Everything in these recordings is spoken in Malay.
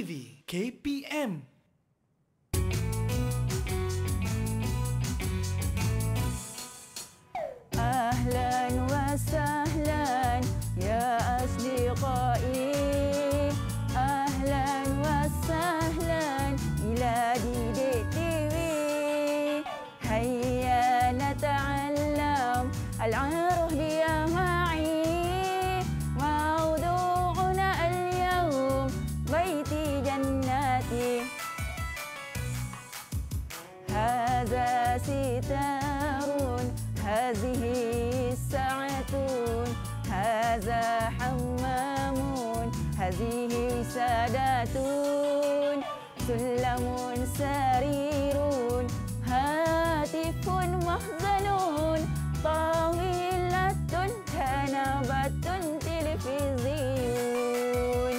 Ήδη KPM Ahlan wa sahlan سلم سرير هاتف محزن طاولة كنبة تلفزيون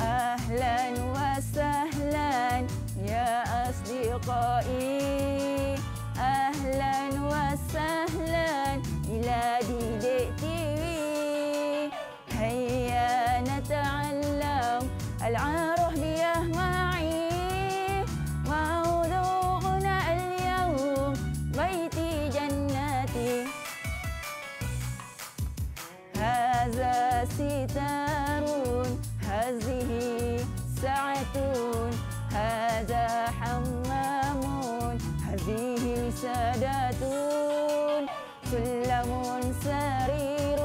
أهلا وسهلا يا أصدقائي هذا ستار هذه ساعة هذا حمام هذه سادات سلم سرير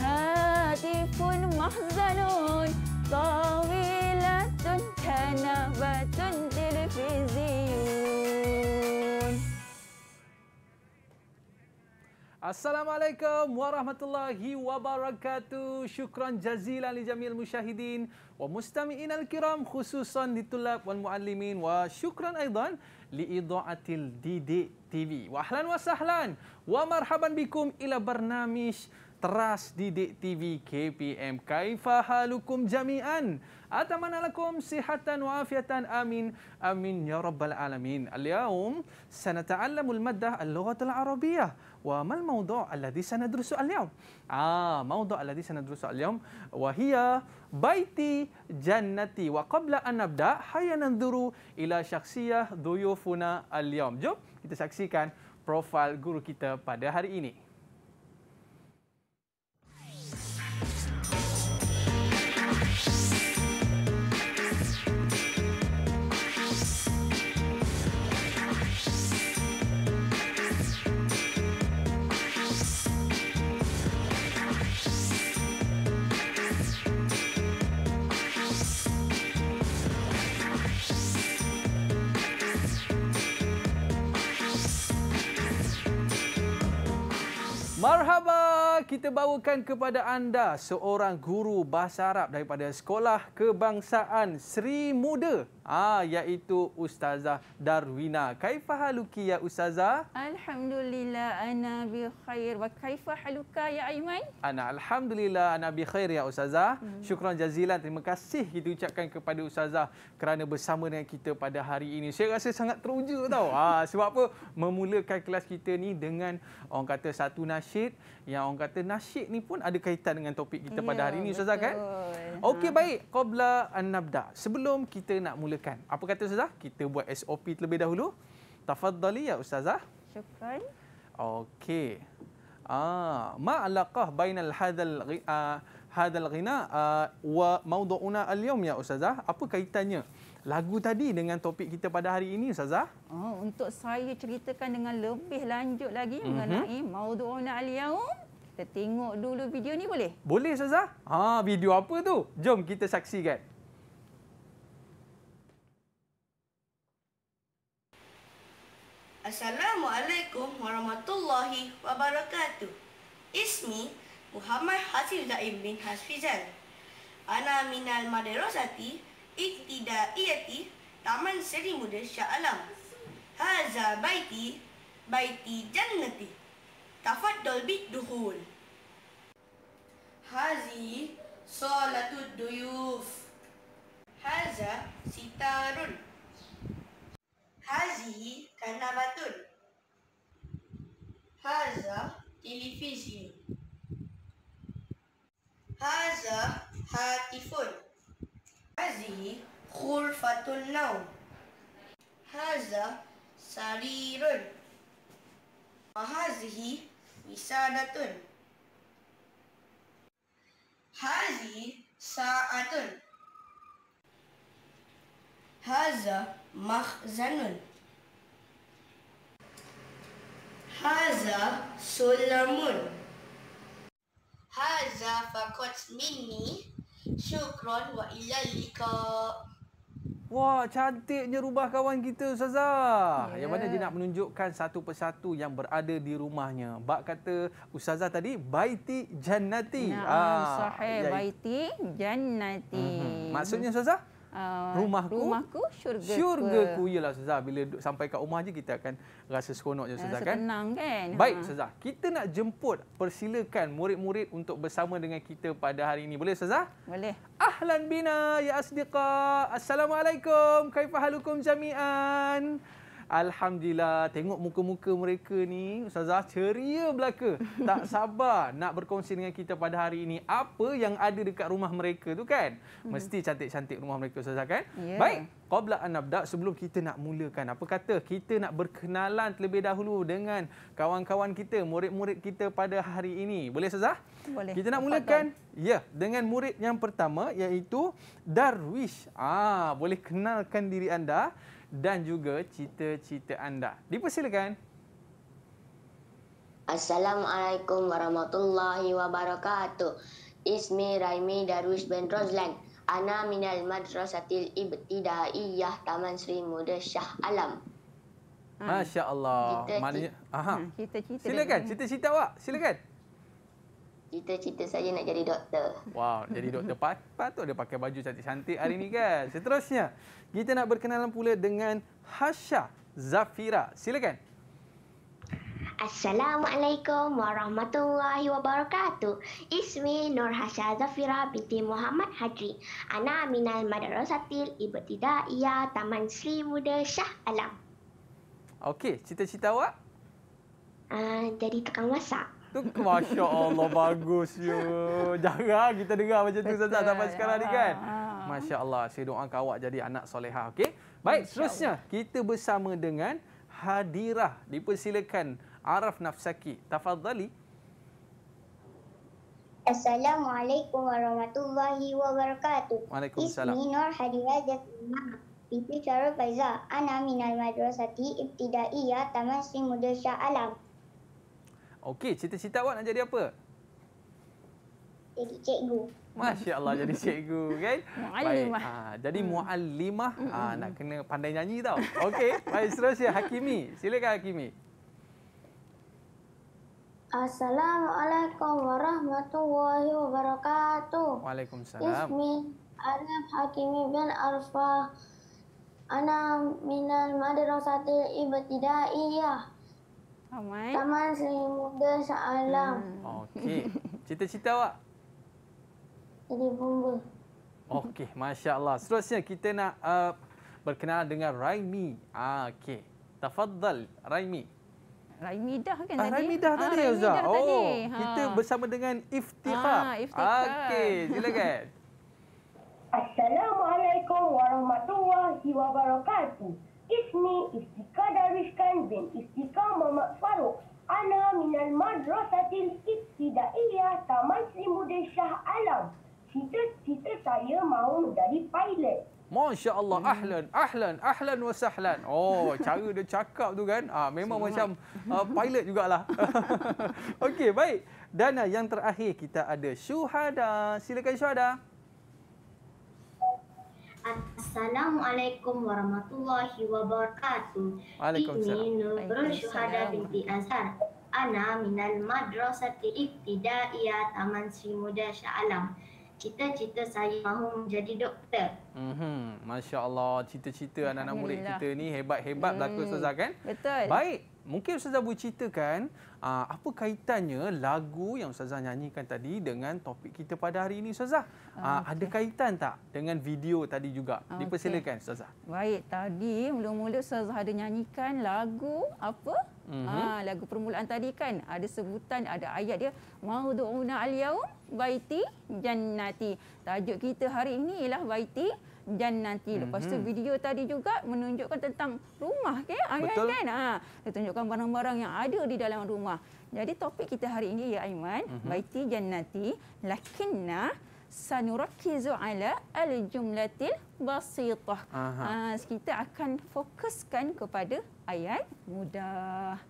هاتف محزن طار Assalamualaikum warahmatullahi wabarakatuh. Syukran jazilan li jamil musyahidin wa mustami'in al-kiram khususan di tulab wal muallimin wa syukran aidan li idaatil didik TV. Wa ahlan wa sahlan wa marhaban bikum ila barnamish Teras Didik TV KPM. Kaifa halukum jami'an. Atamanalakum sihatan wa afiatan. Amin. Amin ya rabbal alamin. Al-yawm sanata'allamul maddah al-lughatul arabiyah. وما الموضوع الذي سندرسه اليوم؟ آه موضوع الذي سندرسه اليوم وهي بيتي جنتي وقبل أن نبدأ هيا ننظر إلى شخصية ضيوفنا اليوم جو kita saksikan profil guru kita pada hari ini Marhaba, kita bawakan kepada anda seorang guru bahasa Arab daripada Sekolah Kebangsaan Sri Muda Ah iaitu Ustazah Darwina. Kaifa haluki ya Ustazah? Alhamdulillah ana bi khair. Wa kaifa haluka ya Aiman? Ana alhamdulillah ana bi khair ya Ustazah. Hmm. Syukran jazilan. Terima kasih kita ucapkan kepada Ustazah kerana bersama dengan kita pada hari ini. Saya rasa sangat teruja tau. ah sebab apa? Memulakan kelas kita ni dengan orang kata satu nasyid yang orang kata nasyid ni pun ada kaitan dengan topik kita yeah, pada ya, hari ini Ustazah kan? betul. kan? Okey ha. baik. Qabla an nabda. Sebelum kita nak mula silakan. Apa kata Ustazah? Kita buat SOP terlebih dahulu. Tafadhali ya Ustazah. Syukran. Okey. Ah, ma alaqah bainal hadal ah, hadal ghina ah, wa mawdu'una al-yawm ya Ustazah? Apa kaitannya? Lagu tadi dengan topik kita pada hari ini Ustazah? Oh, untuk saya ceritakan dengan lebih lanjut lagi mm-hmm. mengenai mhm. mawdu'una al-yawm. Kita tengok dulu video ni boleh? Boleh Ustazah. Ha, video apa tu? Jom kita saksikan. Assalamualaikum warahmatullahi wabarakatuh. Ismi Muhammad Hasil Zaim bin Hasfizan. Ana minal madrasati Iktidaiyati Taman Seri Muda Shah Haza baiti baiti jannati. Tafaddal bi duhul. Hazi solatud duyuf. Haza sitarun. Hazi kana batun. Haza televisi. Haza hatifun. Hazi khulfatun nau. Haza sarirun. Mahazihi misadatun. Hazi Hazi sa'atun. هذا مخزن هذا سلم هذا فقط مني شكرا وإلى اللقاء Wah, cantiknya rumah kawan kita, Ustazah. Yeah. Yang mana dia nak menunjukkan satu persatu yang berada di rumahnya. Bak kata Ustazah tadi, Baiti Jannati. Nah, ah, sahih. Ya, ya. Baiti Jannati. Mm-hmm. Maksudnya, Ustazah? uh, rumahku, rumahku syurga syurga ku ialah ustazah bila sampai kat rumah je kita akan rasa seronok je ah, ustazah kan senang kan baik ah. ustazah kita nak jemput persilakan murid-murid untuk bersama dengan kita pada hari ini boleh ustazah boleh ahlan bina ya asdiqa assalamualaikum kaifa jami'an Alhamdulillah tengok muka-muka mereka ni ustazah ceria belaka. Tak sabar nak berkongsi dengan kita pada hari ini apa yang ada dekat rumah mereka tu kan? Hmm. Mesti cantik-cantik rumah mereka ustazah kan? Yeah. Baik, qabla an nabda sebelum kita nak mulakan apa kata kita nak berkenalan terlebih dahulu dengan kawan-kawan kita, murid-murid kita pada hari ini. Boleh ustazah? Boleh. Kita nak mulakan ya dengan murid yang pertama iaitu Darwish. Ah, boleh kenalkan diri anda dan juga cita-cita anda. Dipersilakan. Assalamualaikum warahmatullahi wabarakatuh. Ismi Raimi Darwish bin Roslan. Ana minal madrasatil ibtidaiyah Taman Sri Muda Shah Alam. Masya Allah. Cita-cita. Maknanya... Cita-cita. Hmm, Silakan, cita-cita awak. Silakan. Cita-cita saya nak jadi doktor. Wow, jadi doktor patut dia pakai baju cantik-cantik hari ni, kan. Seterusnya, kita nak berkenalan pula dengan Hasha Zafira. Silakan. Assalamualaikum warahmatullahi wabarakatuh. Ismi Nur Hasha Zafira binti Muhammad Hadri. Ana minal madrasatil ibtidaiyah Taman Sri Muda Shah Alam. Okey, cita-cita awak? Uh, jadi tukang masak. Tu Masya Allah bagus you. Ya. Jarang kita dengar macam tu Ustazah sampai ya. sekarang ni kan. Ah, ah, ah. Masya Allah. Saya doa awak jadi anak soleha. Okay? Baik, Masya seterusnya. Allah. Kita bersama dengan Hadirah. Dipersilakan Araf Nafsaki. Tafadhali. Assalamualaikum warahmatullahi wabarakatuh. Waalaikumsalam. Ismi Nur Hadirah Jatimah. Binti Syarul Faizah. Ana Minal Madrasati Ibtidaiyah Taman Sri Muda Shah Alam. Okey, cita-cita awak nak jadi apa? Jadi cikgu. Masya Allah jadi cikgu okay? Baik. Ha, jadi hmm. muallimah ha, nak kena pandai nyanyi tau. Okey, baik seterusnya Hakimi. Silakan Hakimi. Assalamualaikum warahmatullahi wabarakatuh. Waalaikumsalam. Ismi Arif Hakimi bin Arfa. Ana minal madrasatil ibtidaiyah. Taman. Taman Seri Muda Sa'alam. Hmm. Okey. Cita-cita awak? Jadi bomba. Okey, Masya Allah. Seterusnya kita nak uh, berkenalan dengan Raimi. Ah, Okey. Tafadhal Raimi. Raimi dah kan ah, tadi? Raimi dah ah, tadi, ah, Uzzah. Oh, Ha. kita bersama dengan Iftikhar. Ah, Iftikhar. Okey, silakan. Assalamualaikum warahmatullahi wabarakatuh. Ismi Istika Darishkan bin Istika Muhammad Farouk. Ana minal madrasatil iktidaiyah Taman Sri Muda Shah Alam. Cita-cita saya mahu menjadi pilot. Masya Allah, ahlan, ahlan, ahlan wa sahlan. Oh, cara dia cakap tu kan, ah, memang Selamat. macam uh, pilot jugalah. Okey, baik. Dan yang terakhir kita ada Syuhada. Silakan Syuhada. Syuhada. Assalamualaikum warahmatullahi wabarakatuh. Ini Nurul Syuhada binti Azhar. Ana minal madrasati ibtidaiyah Taman Sri Muda Shah Alam. Cita-cita saya mahu menjadi doktor. Mm-hmm. Masya Allah, cita-cita anak-anak murid kita ni hebat-hebat hmm. berlaku Ustazah kan? Betul. Baik, mungkin Ustazah boleh ceritakan uh, apa kaitannya lagu yang Ustazah nyanyikan tadi dengan topik kita pada hari ini Ustazah. Okay. Ah, ah, ada kaitan tak dengan video tadi juga? Okay. Dipersilakan Ustazah. Baik, tadi mula-mula Ustazah ada nyanyikan lagu apa? Mm-hmm. Ha, lagu permulaan tadi kan ada sebutan ada ayat dia mauduuna al-yaum baiti jannati tajuk kita hari ini ialah baiti dan nanti lepas mm-hmm. tu mhm. video tadi juga menunjukkan tentang rumah ke okay? ayah Betul. kan ha dia tunjukkan barang-barang yang ada di dalam rumah jadi topik kita hari ini ya Aiman mm-hmm. baiti dan nanti lakinna sanurakizu ala aljumlatil basitah ha kita akan fokuskan kepada ayat mudah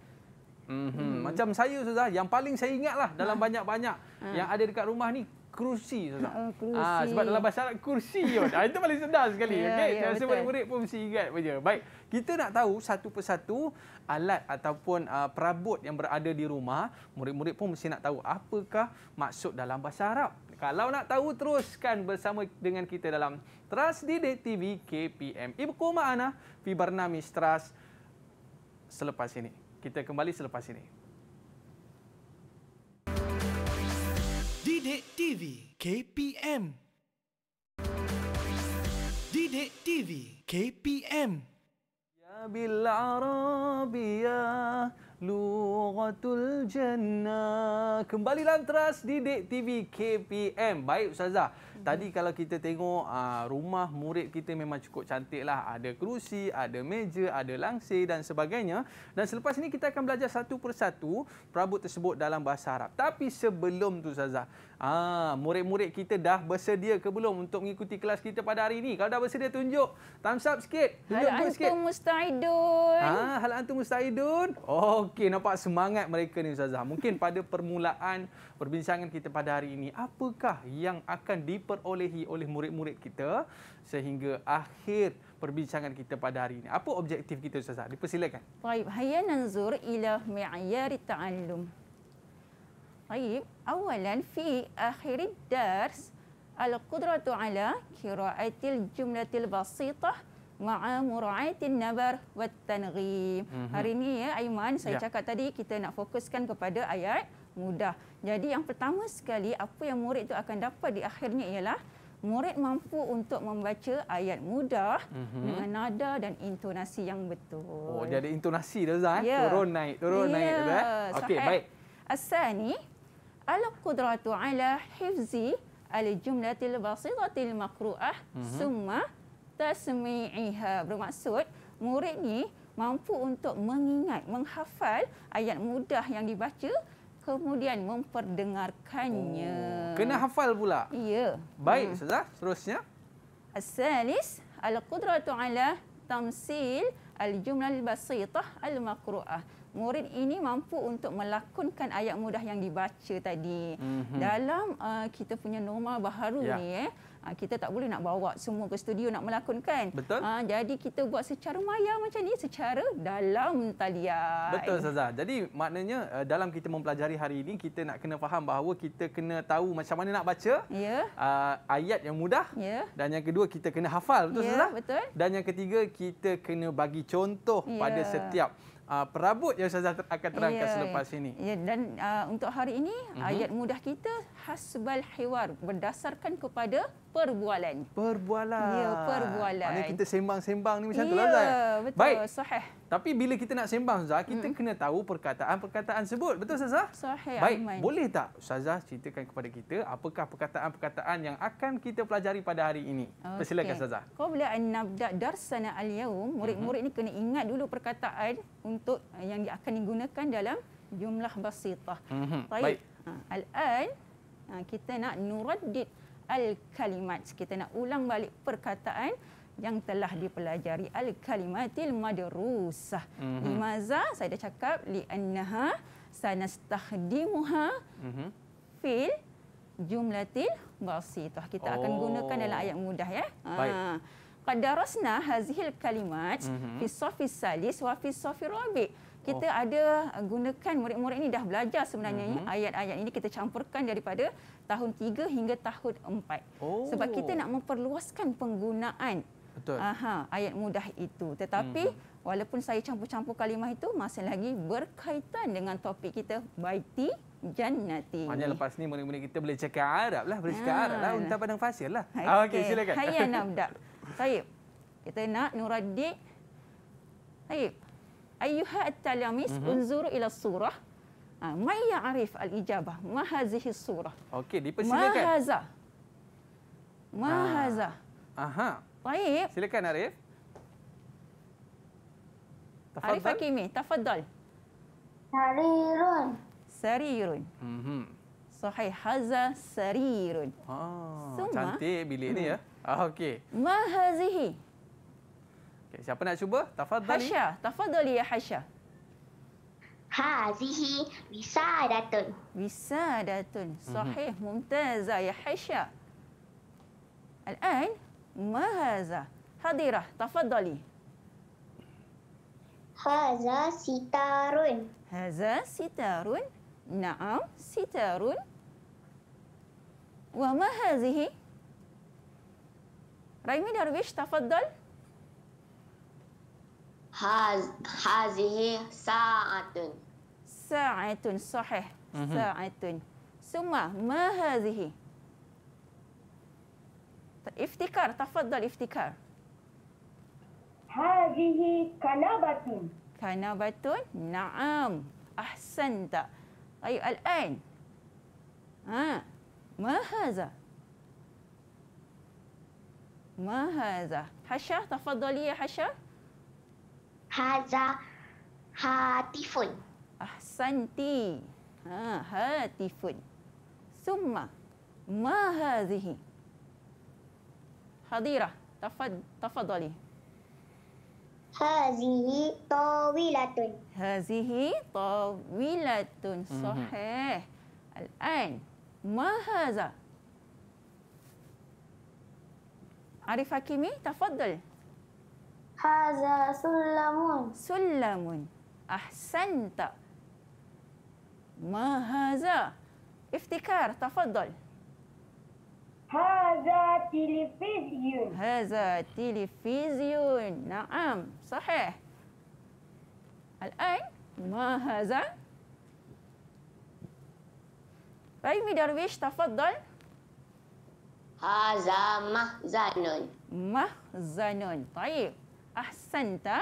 Mm-hmm. Hmm. Macam saya sudah. yang paling saya ingatlah dalam ha. banyak-banyak ha. yang ada dekat rumah ni kursi tu tak? Kursi. Ah, ah sebab dalam bahasa Arab kursi pun. Ah, itu paling sedar sekali. Yeah, okay? Yeah, Saya rasa murid-murid pun mesti ingat saja. Baik, kita nak tahu satu persatu alat ataupun uh, perabot yang berada di rumah. Murid-murid pun mesti nak tahu apakah maksud dalam bahasa Arab. Kalau nak tahu, teruskan bersama dengan kita dalam Trust Didik TV KPM. Ibu Koma Ana, Fibarnamis Trust. Selepas ini. Kita kembali selepas ini. Didik TV KPM Didik TV KPM Ya bil Arabia Lughatul Jannah Kembali lantras Didik TV KPM Baik Ustazah Mm-hmm. Tadi kalau kita tengok uh, rumah murid kita memang cukup cantik lah. Ada kerusi, ada meja, ada langsir dan sebagainya. Dan selepas ini kita akan belajar satu persatu perabot tersebut dalam bahasa Arab. Tapi sebelum tu Zazah, uh, ah, murid-murid kita dah bersedia ke belum untuk mengikuti kelas kita pada hari ini? Kalau dah bersedia tunjuk, thumbs up sikit. Ah, hal antum Musta'idun. Ha, antum Musta'idun. Okey, nampak semangat mereka ni Zazah. Mungkin pada permulaan perbincangan kita pada hari ini, apakah yang akan diperlukan diperolehi oleh murid-murid kita sehingga akhir perbincangan kita pada hari ini. Apa objektif kita Ustazah? Dipersilakan. Baik, hayya nanzur ila mi'yar ta'allum. Baik, awalan fi akhir dars al-qudratu ala qira'atil jumlatil basitah ma'a mura'atin nabar wat tanghim. Mhm. Hari ini ya Aiman, saya yeah. cakap tadi kita nak fokuskan kepada ayat mudah. Jadi yang pertama sekali apa yang murid itu akan dapat di akhirnya ialah murid mampu untuk membaca ayat mudah mm-hmm. dengan nada dan intonasi yang betul. Oh, dia ada intonasi tu Zah. Yeah. Ya. Turun naik, turun yeah. naik dah. Eh? So, Okey, baik. Asani al-qudratu ala hifzi al-jumlatil basidatil maqru'ah mhm. summa tasmi'iha. Bermaksud murid ni mampu untuk mengingat, menghafal ayat mudah yang dibaca kemudian memperdengarkannya. Oh, kena hafal pula. Ya. Baik, Ustazah. Hmm. Seterusnya. Asalis al-qudratu ala tamsil al-jumlah al-basitah al-makru'ah. al jumlah al basitah al makruah murid ini mampu untuk melakonkan ayat mudah yang dibaca tadi mm-hmm. dalam uh, kita punya norma baharu yeah. ni eh uh, kita tak boleh nak bawa semua ke studio nak melakonkan. Betul. Ha, jadi kita buat secara maya macam ni, secara dalam talian. Betul, Saza. Jadi maknanya uh, dalam kita mempelajari hari ini, kita nak kena faham bahawa kita kena tahu macam mana nak baca yeah. uh, ayat yang mudah. Yeah. Dan yang kedua, kita kena hafal. Betul, yeah, Saza? Betul. Dan yang ketiga, kita kena bagi contoh yeah. pada setiap uh, perabot yang saya akan terangkan yeah. selepas ini. Yeah. Dan uh, untuk hari ini, mm -hmm. ayat mudah kita hasbal hiwar berdasarkan kepada perbualan. Perbualan. Ya, perbualan. Maknanya kita sembang-sembang ni macam ya, tu lah Ustaz. Ya, betul. Baik. Sahih. Tapi bila kita nak sembang Ustaz, kita hmm. kena tahu perkataan-perkataan sebut. Betul Ustaz? Sahih. Baik. Aman. Boleh tak Ustaz ceritakan kepada kita apakah perkataan-perkataan yang akan kita pelajari pada hari ini? Okay. Persilakan Ustaz. Kau boleh nabda darsana al-yawm, murid-murid ni kena ingat dulu perkataan untuk eh, yang akan digunakan dalam jumlah basitah. Hmm. Baik. Baik. Ha, al-an Ha, kita nak nuraddid al-kalimat. Kita nak ulang balik perkataan yang telah dipelajari al-kalimatil madrusah. Mm-hmm. Limaza saya dah cakap li annaha sanastahdimuha mm-hmm. fil jumlatil basitah. Kita oh. akan gunakan dalam ayat mudah ya. Ha. Qad darasna kalimat mm-hmm. fi safis salis wa fi safir rabi' kita oh. ada uh, gunakan murid-murid ini dah belajar sebenarnya ya. mm-hmm. ayat-ayat ini kita campurkan daripada tahun 3 hingga tahun 4 oh. sebab kita oh. nak memperluaskan penggunaan Betul. Aha, ayat mudah itu. Tetapi mm-hmm. walaupun saya campur-campur kalimah itu masih lagi berkaitan dengan topik kita baiti jannati. Maknanya lepas ni murid-murid kita boleh cakap Arab lah. Boleh cakap ah. Arab lah. Ah. untuk padang fasir lah. Okey, ah, okay, silakan. Hayya nabda. Saib, kita nak nuradik. Saib, أيها التلاميذ انظروا إلى الصورة آه، ما يعرف الإجابة ما هذه الصورة أوكي ما هذا ما آه. هذا أها طيب silakan عريف تفضل عريف كيمي تفضل سرير سرير صحيح هذا سرير آه. ثم cantik bilik ni ya. Ah, okey. ما هذه Okay, siapa nak cuba? Tafadhali. Hasha, tafadhali ya Hasha. Ha, zihi wisa datun. Wisa datun. Mhm. Sahih, mm mumtaza ya Hasha. Al-an, mahaza. Hadirah, tafadhali. Haza sitarun. Haza sitarun. Naam, sitarun. Wa mahazihi. Raimi Darwish, tafadhal hazihi sa'atun. Sa'atun sahih. Sa'atun. Summa ma Iftikar, tafadhal iftikar. Hazihi kanabatun. Kanabatun? Naam. Ahsanta. Ayuh, al-an. Ha. mahaza, haza? Ma haza? Hasha, tafadhali ya Hasha. Hasha. هذا هاتف أحسنت ها آه، هاتف ثم ما هذه حضيرة تفضلي هذه طاولة هذه طاولة صحيح الآن ما هذا عرفة كيمي تفضل هذا سلم سلم أحسنت ما هذا؟ افتكار تفضل هذا تلفزيون هذا تلفزيون نعم صحيح الآن ما هذا؟ ريمي درويش تفضل هذا مخزن مخزن طيب أحسنت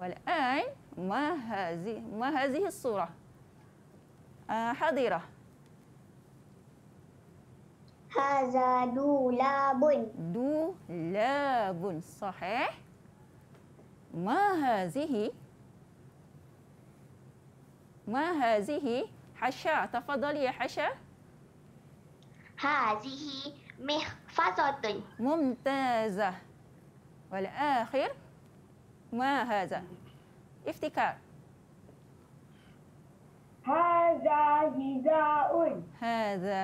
والآن ما هذه ما هذه الصورة حضرة آه، حاضرة هذا دولاب دولاب صحيح ما هذه ما هذه حشا تفضلي يا حشا هذه محفظة ممتازة والآخر ما هذا؟ افتكار هذا حذاء هذا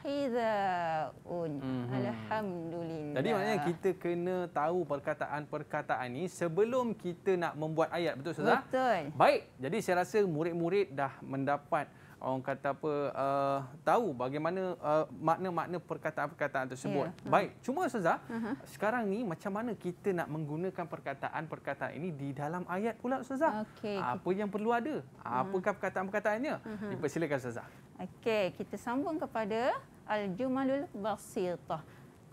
حذاء الحمد لله Tadi maknanya kita kena tahu perkataan-perkataan ini sebelum kita nak membuat ayat, betul Ustazah? Betul. Baik, jadi saya rasa murid-murid dah mendapat orang kata apa uh, tahu bagaimana uh, makna-makna perkataan-perkataan tersebut. Yeah. Ha. Baik, cuma Ustazah, uh-huh. sekarang ni macam mana kita nak menggunakan perkataan-perkataan ini di dalam ayat pula Ustazah? Okay. Apa yang perlu ada? Uh-huh. perkataan-perkataannya? Uh-huh. Dipersilakan Ustazah. Okey, kita sambung kepada al-jumalul basitah.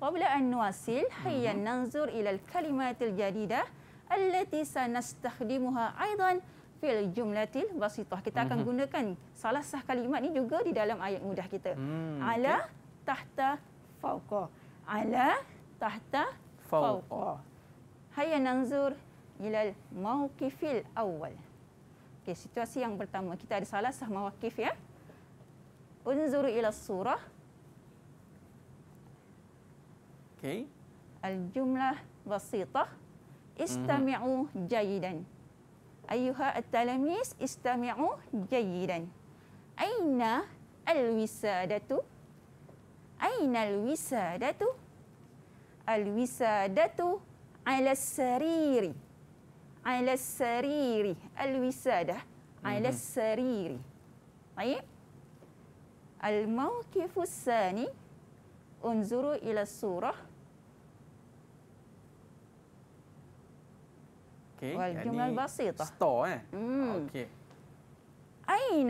Qabla an nuasil mhm. hayya nanzur ila al-kalimatil jadidah allati sanastakhdimuha aidan fil jumlatil basitah. Kita akan mm-hmm. gunakan salah sah kalimat ni juga di dalam ayat mudah kita. Mm, ala tahta fauqa. Ala tahta fauqa. Hayya nanzur ilal mawqifil awal. Okey, situasi yang pertama kita ada salah sah mawqif ya. Unzuru ila surah. Okey. Al jumlah basitah. Mhm. Istami'u mm-hmm ayuha at-talamis istami'u jayyidan aina al-wisadatu aina al-wisadatu al-wisadatu ala sariri ala sariri al-wisadah ala sariri baik al-mawqifus sani unzuru ila surah Okey. Wal jumlal basit. sto eh. Hmm. Ah, okey.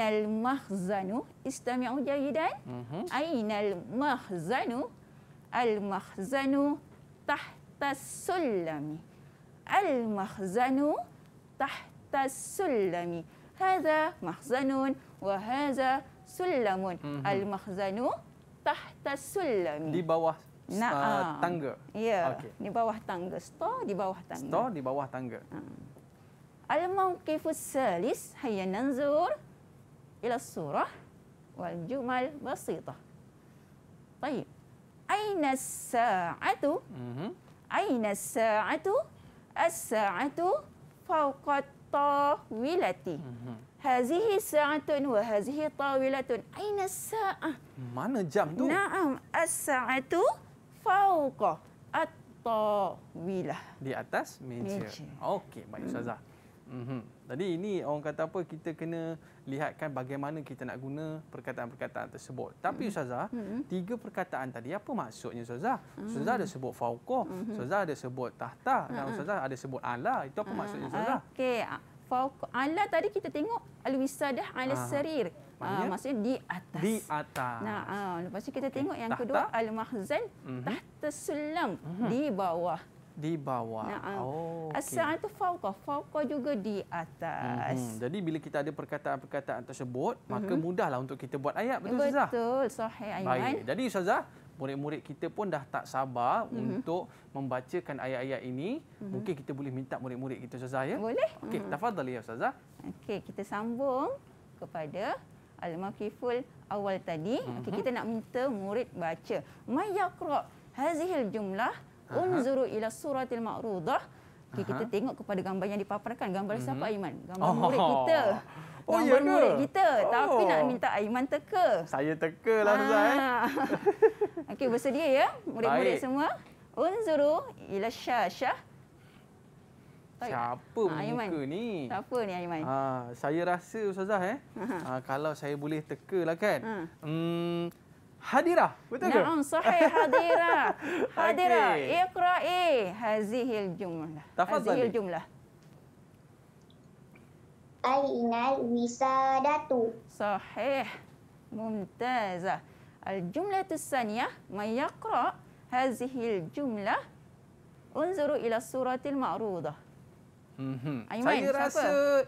al mahzanu istami'u jayidan. Mm-hmm. Ainal mahzanu al mahzanu tahta sulami. Al mahzanu tahta sulami. Hada mahzanun wa hada sulamun. Mm-hmm. Al mahzanu tahta sulami. Di bawah nak, uh, ah. tangga. Ya, yeah. okay. di bawah tangga. Store di bawah tangga. Store di bawah tangga. Ah. Al-mawqifu salis hayya nanzur ila surah wal jumal basitah. Baik. Aina sa'atu? Mhm. Aina sa'atu? As-sa'atu fawqa tawilati. Mhm. Hazihi sa'atun wa hazihi tawilatun. Aina sa'ah? Mana jam tu? Naam, as-sa'atu fauqa at-tawilah. Di atas meja. meja. Okey, baik Ustazah. Mm-hmm. Jadi mhm. ini orang kata apa, kita kena lihatkan bagaimana kita nak guna perkataan-perkataan tersebut. Tapi hmm. Ustazah, mm-hmm. tiga perkataan tadi, apa maksudnya Ustazah? Hmm. Ustazah mm-hmm. ada sebut fauqa, hmm. Ustazah mm-hmm. ada sebut tahta mm-hmm. dan Ustazah ada sebut ala. Itu apa mm-hmm. maksudnya Ustazah? Okey, Ala tadi kita tengok al-wisadah ala-sarir. Ah, maksudnya, uh, maksudnya di atas. Di atas. Nah, uh, lepas tu kita okay. tengok yang tahta. kedua al-mahzan mm -hmm. tahta sulam mm -hmm. di bawah. Di bawah. Nah, uh. Oh. Asal okay. fauqa, fauqa juga di atas. Mm -hmm. Jadi bila kita ada perkataan-perkataan tersebut, mm -hmm. maka mudahlah untuk kita buat ayat betul ustaz. Ya, betul, sahih Aiman. Baik. Jadi ustazah Murid-murid kita pun dah tak sabar mm -hmm. untuk membacakan ayat-ayat ini. Mm -hmm. Mungkin kita boleh minta murid-murid kita, Ustazah, ya? Boleh. Okey, mm -hmm. tafadhal ya, Ustazah. Okey, kita sambung kepada al-maqiful awal tadi uh-huh. Mhm. okay, kita nak minta murid baca may yaqra hazihil jumlah unzuru ila suratil ma'rudah okay, kita tengok kepada gambar yang dipaparkan gambar uh-huh. siapa Aiman gambar oh. murid kita Oh, ya ke? murid kita. Oh. Tapi nak minta Aiman teka. Saya teka lah, ha. Ustaz. Eh. Ah. Okey, bersedia ya, murid-murid Baik. semua. Unzuru ila syasyah. Tarik. Siapa ha, Aiman. muka ni? Siapa ni Aiman? Ha, saya rasa Ustazah eh. Ha, kalau saya boleh teka lah kan. Ha. Hmm, Hadirah, betul ke? Naam, sahih Hadirah. Hadirah, okay. ikra'i e hazihil jumlah. Tafazali. Hazihil jumlah. Al-inal wisadatu. Sahih. Mumtazah. Al-jumlah tu saniyah. Mayakra' hazihil jumlah. Unzuru ila suratil ma'rudah. Mm-hmm. Aiman, saya rasa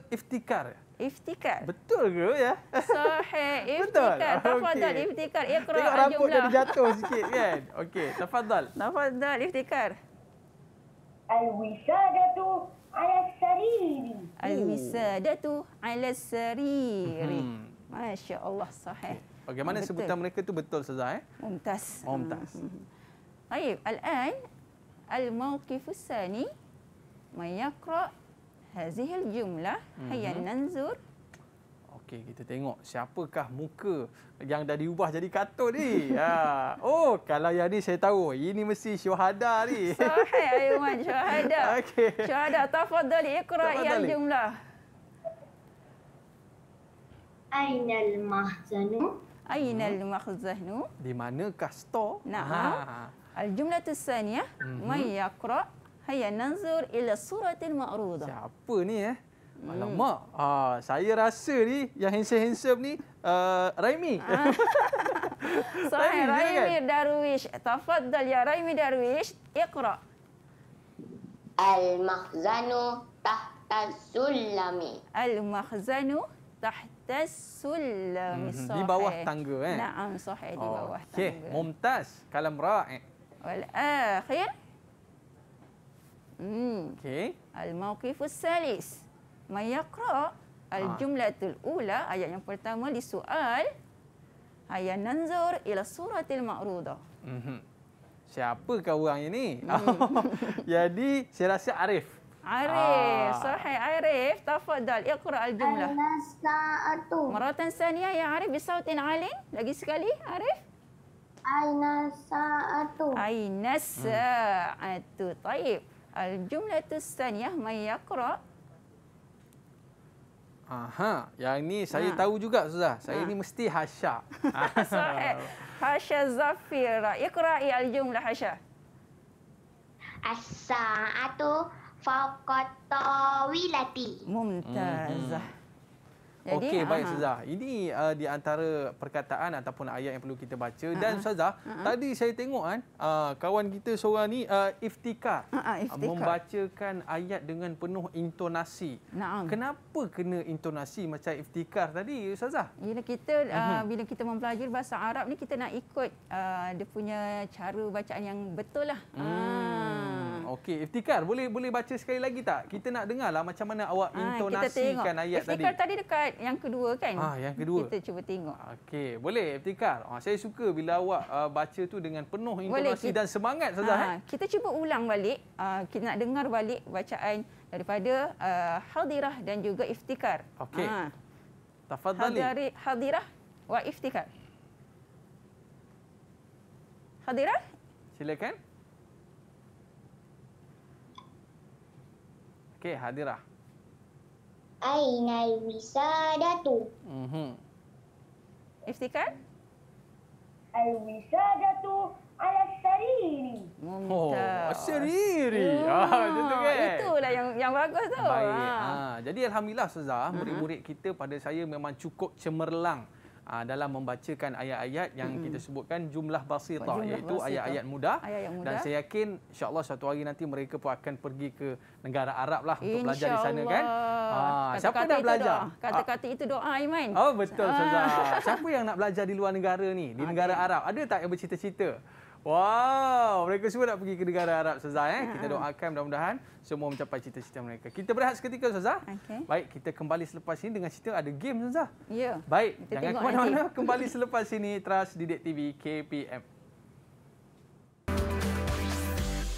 iftikar. Iftikar. Betul ke ya? Sahih. Eh, iftikar. Betul. Tafadhal okay. iftikar. Ya kerana Tengok rambut dah jatuh sikit kan. Okey, tafadhal. Tafadhal iftikar. Al-wisadatu ala sariri. Al-wisadatu oh. ala sariri. Hmm. Masya Allah sahih. Eh. Bagaimana okay. okay, sebutan mereka itu betul Sazah eh? Mumtaz. Mumtaz. Hmm. Baik, al-an al-mawqifus من يقرأ هذه الجملة هيا ننظر Okey, kita tengok siapakah muka yang dah diubah jadi kartun ni. Ha. Oh, kalau yang ni saya tahu. Ini mesti Syuhada ni. Sahih, Ayuman. Syuhada. Okay. Syuhada, tafadali ikhra yang jumlah. Aynal mahzanu. Aynal mahzanu. Di manakah store? Nah. Ha. Al-jumlah mhm. tersan ya. Mm -hmm. Mayakra. Hayya nanzur ila suratil ma'rudah. Siapa ni eh? Hmm. Alamak, hmm. ah, saya rasa ni yang handsome-handsome ni uh, Raimi. Ah. so, Raimi, Raimi kan? Darwish. Tafaddal ya Raimi Darwish. Iqra. Al-makhzanu tahta sulami. Al-makhzanu tahta sulami. Hmm. Di bawah tangga kan? Eh? Naam, sahih di bawah okay. tangga. Okey, mumtaz. Kalam ra'i. Eh? Wal-akhir. Hmm. Okey. Al-mauqifus salis. May yaqra ah. al-jumlatul ula ayat yang pertama di soal hayya nanzur ila suratil ma'ruda. Mhm. kau orang ini? Hmm. Jadi saya rasa Arif. Arif, ah. sahih Arif, tafadhal iqra al-jumlah. Al-nasta'atu. Maratan saniyah ya Arif bi sautin 'alin. Lagi sekali Arif. Al-nasta'atu. Ai nasa'atu. Hmm. Taib. Al-jumlah tu saniyah man yakra. Aha, yang ni saya ha. tahu juga sudah. Saya ha. ni mesti Hasya. Hasya Zafira. Ikra'i al-jumlah Hasha. Asa'atu faqatawilati. Mumtazah. Mm Okey baik Ustazah. Ini uh, di antara perkataan ataupun ayat yang perlu kita baca dan uh-huh. tadi saya tengok kan uh, kawan kita seorang ni uh, iftika, uh-huh, iftika uh, membacakan ayat dengan penuh intonasi. Naam. Kenapa kena intonasi macam iftikar tadi Ustazah? Bila kita uh, bila kita mempelajari bahasa Arab ni kita nak ikut uh, dia punya cara bacaan yang betul lah. Hmm. Uh. Hmm. Okey, Iftikar boleh boleh baca sekali lagi tak? Kita nak dengarlah macam mana awak ha, intonasikan ayat Iftikar tadi. Iftikar tadi dekat yang kedua kan? Ah, ha, yang kedua. Kita cuba tengok. Okey, boleh Iftikar. Ha, saya suka bila awak uh, baca tu dengan penuh intonasi boleh, kita, dan semangat saja. Eh? Ha, kita cuba ulang balik. Uh, kita nak dengar balik bacaan daripada uh, Hadirah dan juga Iftikar. Okey. Ha. Tafadhali. Hadiri, hadirah wa Iftikar. Hadirah? Silakan. Okey, hadirah. Aina wisadatu. Mhm. Iftikan? Al wisadatu ala sariri. Oh, sariri. Oh, hmm. ah, betul kan? Itulah yang yang bagus tu. Baik. Ha. Ha. jadi alhamdulillah Ustazah, hmm. murid-murid kita pada saya memang cukup cemerlang uh, dalam membacakan ayat-ayat yang mm. kita sebutkan jumlah basitah iaitu ayat-ayat mudah. Ayat mudah dan saya yakin insyaallah satu hari nanti mereka pun akan pergi ke negara Arab lah untuk Insya belajar Allah. di sana kan. Uh, siapa dah belajar? Kata-kata itu doa ah, Aiman. Oh betul Ustazah. siapa yang nak belajar di luar negara ni? Di negara Arab ada tak yang bercita-cita? Wow, mereka semua nak pergi ke negara Arab Sazah eh. Kita ha, ha. doakan mudah-mudahan semua mencapai cita-cita mereka. Kita berehat seketika Sazah. Okay. Baik, kita kembali selepas ini dengan cerita ada game Sazah. Ya. Yeah. Baik, kita jangan ke mana-mana. Kembali selepas ini Trust Didik TV KPM.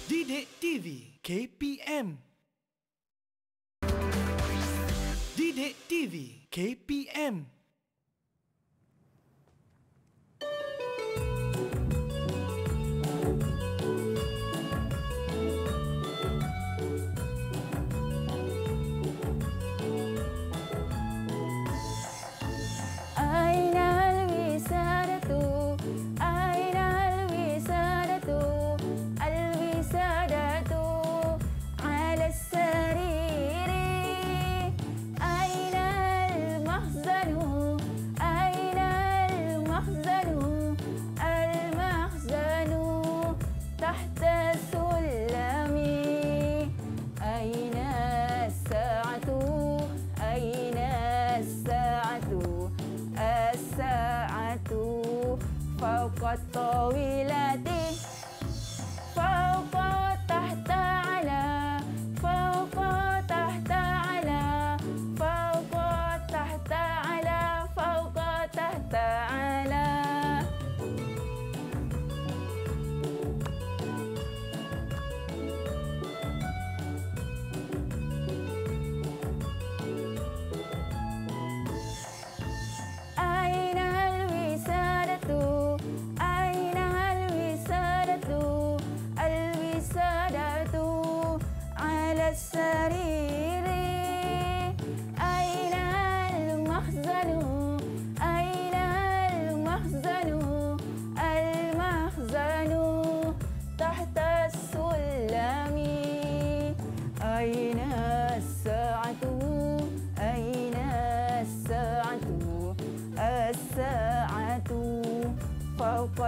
Didik TV KPM. Didik TV KPM. Didik TV, KPM.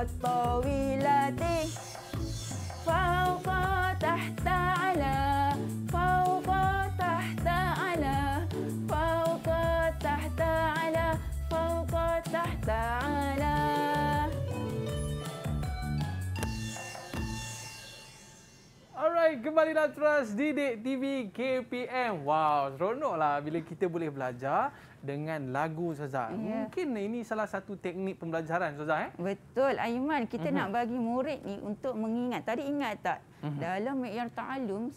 الطويلات فوق تحت على فوق تحت على فوق تحت على فوق تحت على Alright, kembali dalam trust Didik TV KPM. Wow seronok lah bila kita boleh belajar dengan lagu Sozah. Yeah. Mungkin ini salah satu teknik pembelajaran Sozah. Eh? Betul. Aiman, kita uh mhm. -huh. nak bagi murid ni untuk mengingat. Tadi ingat tak? Uh mhm. -huh. Dalam Mi'yar Ta'alum,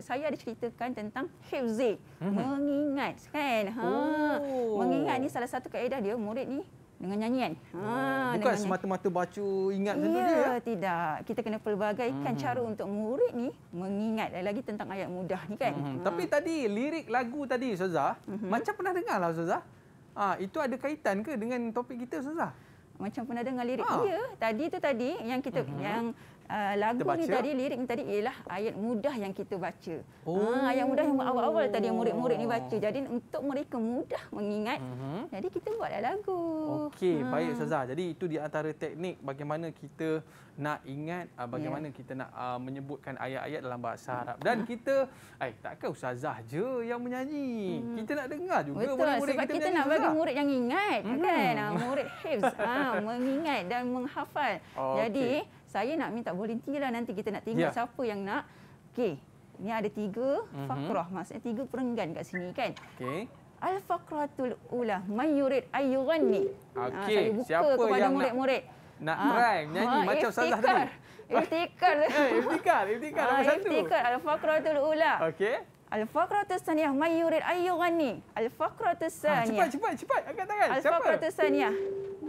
saya ada ceritakan tentang Hifzik. Uh -huh. Mhm. Mengingat kan? Ha. Oh. Mengingat ni salah satu kaedah dia. Murid ni dengan nyanyian. Ha, oh. ah, Bukan semata-mata baca ingat saja. Ya, ya, tidak. Kita kena pelbagaikan hmm. cara untuk murid ni mengingat lagi tentang ayat mudah ni kan. Hmm. Ha. Tapi tadi lirik lagu tadi Ustazah, hmm. macam pernah dengar lah Ustazah. Ha, itu ada kaitan ke dengan topik kita Ustazah? Macam pernah dengar lirik. Ha. Ya, tadi tu tadi yang kita hmm. yang uh, lagu ni tadi lirik ni tadi ialah ayat mudah yang kita baca. Ah, oh. Ha ayat mudah yang awal-awal tadi yang murid-murid ni baca. Jadi untuk mereka mudah mengingat. Uh-huh. Jadi kita buatlah lagu. Okey, ha. baik Ustazah. Jadi itu di antara teknik bagaimana kita nak ingat bagaimana yeah. kita nak uh, menyebutkan ayat-ayat dalam bahasa Arab. Dan ha. kita eh takkan sazah je yang menyanyi. Hmm. Kita nak dengar juga Betul, murid-murid sebab kita. Betul. Kita nak juga. bagi murid yang ingat hmm. kan. Ha, murid hafiz ha, mengingat dan menghafal. Okay. Jadi saya nak minta volunteer lah nanti kita nak tengok yeah. siapa yang nak. Okey. Ini ada tiga mm-hmm. fakrah maksudnya tiga perenggan kat sini kan. Okey. Al fakratul ula mayurid ayurani. Ah, Okey. Ha, siapa yang murid-murid. Nak, nak ah. ha. try nyanyi ha, macam salah eh, tadi. Iftikar. Iftikar. Iftikar. Ha, iftikar. Al fakratul ula. Okey. Al-Faqratus Saniyah Mayurid Ayyurani Al-Faqratus Saniyah ha, Cepat, cepat, cepat Angkat tangan Al-Faqratus Saniyah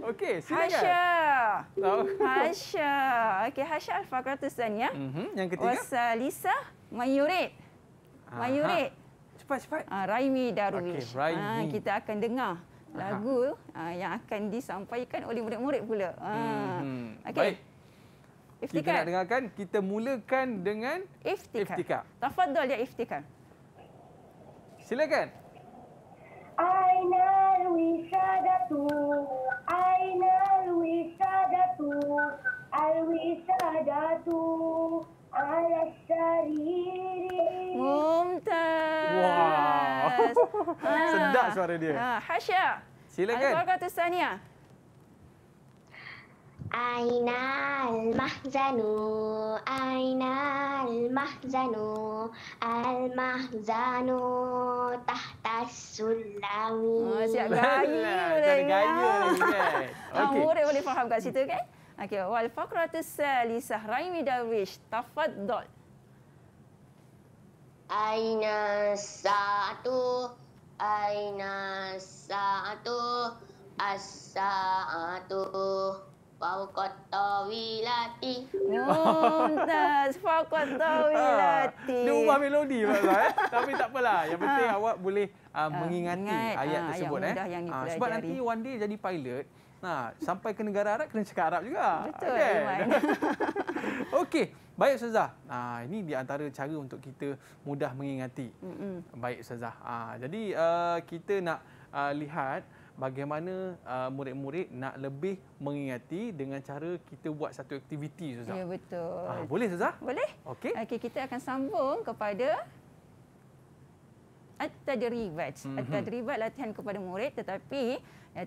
Okey, silakan. Hasya, Tahu. Hasya Okey, Hasha Alfa Kratusan ya. Mm-hmm. Yang ketiga. Wasa Lisa Mayurit. Mayurit. Cepat cepat. Ah, Raimi Darwish. Okay, Raimi. Ah, kita akan dengar lagu ah, yang akan disampaikan oleh murid-murid pula. Ha. Ah. Mhm. Okey. Iftikhar. Kita nak dengarkan, kita mulakan dengan iftika. Iftikhar. Tafadol ya iftika. Silakan. Aina Luisa Datuk. Aina al-wisadatu Al-wisadatu Al-sariri Mumtaz Wow ah. Sedap suara dia ah, Hasya Silakan Al-Qaqatu Saniyah أين al-Mahzanu, المخزن؟ al-Mahzanu, al-Mahzanu tahta gaya. Dah gaya lagi kan. Ah, okay. Murid boleh faham kat situ kan? Okey, wal faqratu salisah raimi darwish tafaddal. Aina satu aina satu as-saatu Fakotawilati. Muntas. Fakotawilati. Ah, dia ubah melodi pula. Eh. Tapi tak apalah. Yang penting ah. awak boleh ah, mengingati ayat tersebut. eh. sebab nanti one day jadi pilot. Nah, sampai ke negara Arab, kena cakap Arab juga. Betul, Iman. Okey. Baik, Ustazah. Ah, ini di antara cara untuk kita mudah mengingati. Mm -mm. Baik, Ustazah. Ah, jadi, uh, kita nak uh, lihat bagaimana uh, murid-murid nak lebih mengingati dengan cara kita buat satu aktiviti Ustazah. Ya betul. Ha, boleh Ustazah? Boleh. Okey. Okey kita akan sambung kepada at-tadribat. Mm-hmm. At-tadribat latihan kepada murid tetapi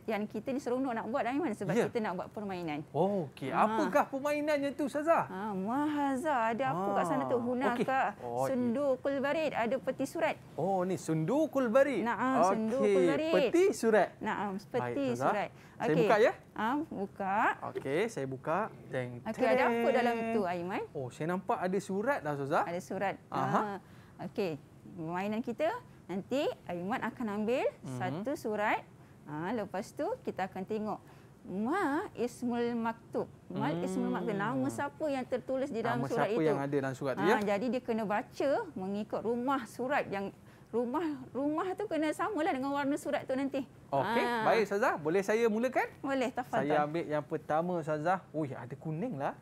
yang kita ni seronok nak buat Aiman sebab yeah. kita nak buat permainan. Oh, okey. Ha. Apakah ha. permainannya tu Saza? Ha, mahaza ada ha. apa kat sana tu? Ah, Huna okay. oh, sundukul barid ada peti surat. Oh, ni sundukul kulbarit. Naam, ah, okay. sundukul barid. Peti surat. Naam, ah, peti Baik, surat. Okay. Saya buka ya? Ha, buka. Okey, saya buka. Teng. Okey, ada apa dalam tu Aiman? Oh, saya nampak ada surat dah Saza. Ada surat. Aha. Okey, permainan kita nanti Aiman akan ambil mm-hmm. satu surat. Ha, lepas tu kita akan tengok ma ismul maktub. Ma hmm. ismul maktub nama siapa yang tertulis di dalam nama surat itu. Nama siapa yang ada dalam surat tu ha, ya. jadi dia kena baca mengikut rumah surat yang rumah rumah tu kena samalah dengan warna surat tu nanti. Okey, ha. baik Ustazah, boleh saya mulakan? Boleh, tafadhal. Saya ambil yang pertama Ustazah. Oi, ada kuning lah.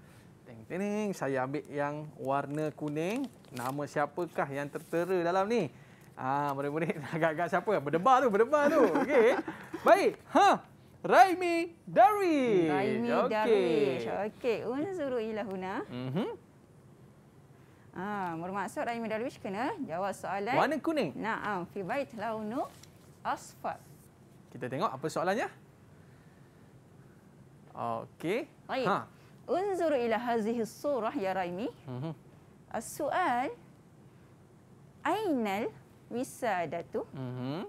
Teng teng, saya ambil yang warna kuning. Nama siapakah yang tertera dalam ni? Ah, murid-murid agak-agak siapa? Berdebar tu, berdebar tu. Okey. Baik. Ha. Raimi Dari. Raimi okay. Dari. Okey. Unzuru ila huna. Mhm. Ah, bermaksud Raimi Darwish kena jawab soalan. Warna kuning. Naam, fi bait launu asfar. Kita tengok apa soalannya. Okey. Baik. Ha. Unzuru ila hazihi surah ya Raimi. Mhm. Soal Ainal wisadatu. Mhm.